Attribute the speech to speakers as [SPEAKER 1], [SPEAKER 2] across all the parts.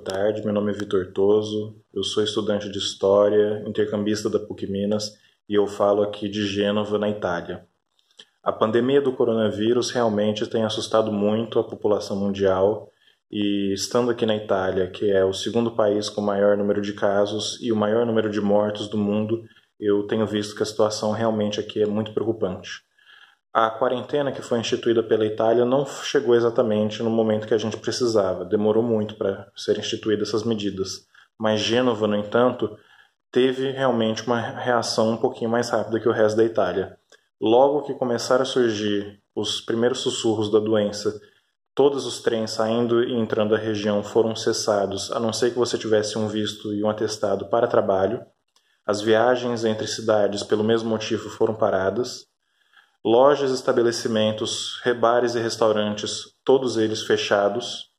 [SPEAKER 1] boa tarde. Meu nome é Vitor Toso, eu sou estudante de História, intercambista da PUC Minas e eu falo aqui de Gênova, na Itália. A pandemia do coronavírus realmente tem assustado muito a população mundial e, estando aqui na Itália, que é o segundo país com o maior número de casos e o maior número de mortos do mundo, eu tenho visto que a situação realmente aqui é muito preocupante a quarentena que foi instituída pela Itália não chegou exatamente no momento que a gente precisava, demorou muito para ser instituídas essas medidas. Mas Gênova, no entanto, teve realmente uma reação um pouquinho mais rápida que o resto da Itália. Logo que começaram a surgir os primeiros sussurros da doença, todos os trens saindo e entrando da região foram cessados, a não ser que você tivesse um visto e um atestado para trabalho. As viagens entre cidades, pelo mesmo motivo, foram paradas lojas, estabelecimentos, rebares e restaurantes, todos eles fechados,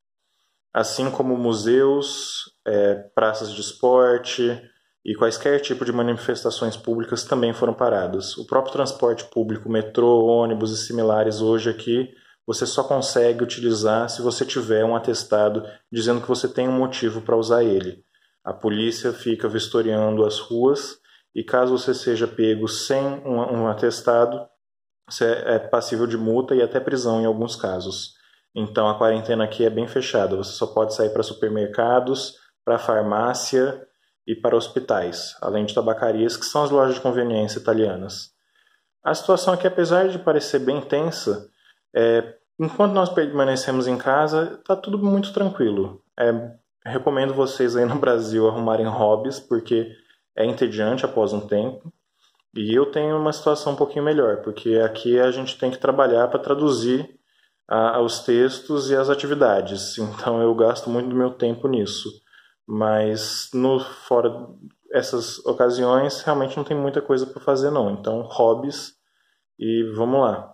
[SPEAKER 1] assim como museus, é, praças de esporte e quaisquer tipo de manifestações públicas também foram paradas. O próprio transporte público, metrô, ônibus e similares hoje aqui, você só consegue utilizar se você tiver um atestado dizendo que você tem um motivo para usar ele. A polícia fica vistoriando as ruas e caso você seja pego sem um, um atestado, você é passível de multa e até prisão em alguns casos. Então a quarentena aqui é bem fechada, você só pode sair para supermercados, para farmácia e para hospitais, além de tabacarias, que são as lojas de conveniência italianas. A situação aqui, apesar de parecer bem tensa, é, enquanto nós permanecemos em casa, está tudo muito tranquilo. É, recomendo vocês aí no Brasil arrumarem hobbies, porque é entediante após um tempo. E eu tenho uma situação um pouquinho melhor, porque aqui a gente tem que trabalhar para traduzir os textos e as atividades. Então eu gasto muito do meu tempo nisso. Mas no fora essas ocasiões realmente não tem muita coisa para fazer não. Então hobbies e vamos lá.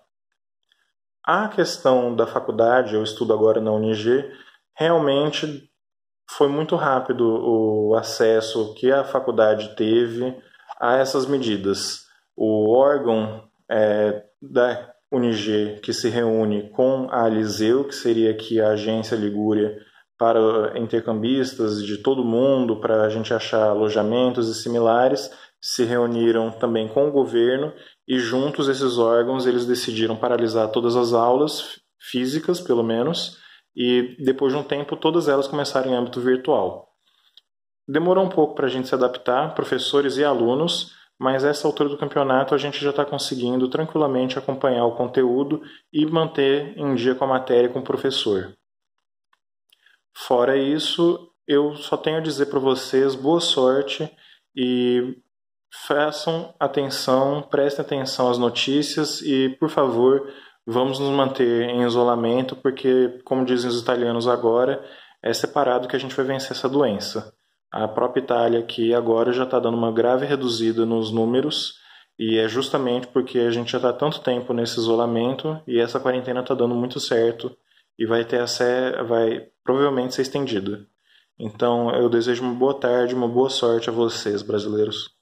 [SPEAKER 1] A questão da faculdade, eu estudo agora na UNG, realmente foi muito rápido o acesso que a faculdade teve a essas medidas. O órgão é, da UNIG que se reúne com a Aliseu, que seria aqui a agência Ligúria para intercambistas de todo mundo, para a gente achar alojamentos e similares, se reuniram também com o governo e juntos esses órgãos eles decidiram paralisar todas as aulas físicas, pelo menos, e depois de um tempo todas elas começaram em âmbito virtual. Demorou um pouco para a gente se adaptar, professores e alunos, mas essa altura do campeonato a gente já está conseguindo tranquilamente acompanhar o conteúdo e manter em dia com a matéria com o professor. Fora isso, eu só tenho a dizer para vocês boa sorte e façam atenção, prestem atenção às notícias e, por favor, vamos nos manter em isolamento, porque, como dizem os italianos agora, é separado que a gente vai vencer essa doença. A própria Itália, que agora já está dando uma grave reduzida nos números, e é justamente porque a gente já está tanto tempo nesse isolamento e essa quarentena está dando muito certo e vai ter a ser, vai provavelmente ser estendida. Então eu desejo uma boa tarde, uma boa sorte a vocês, brasileiros.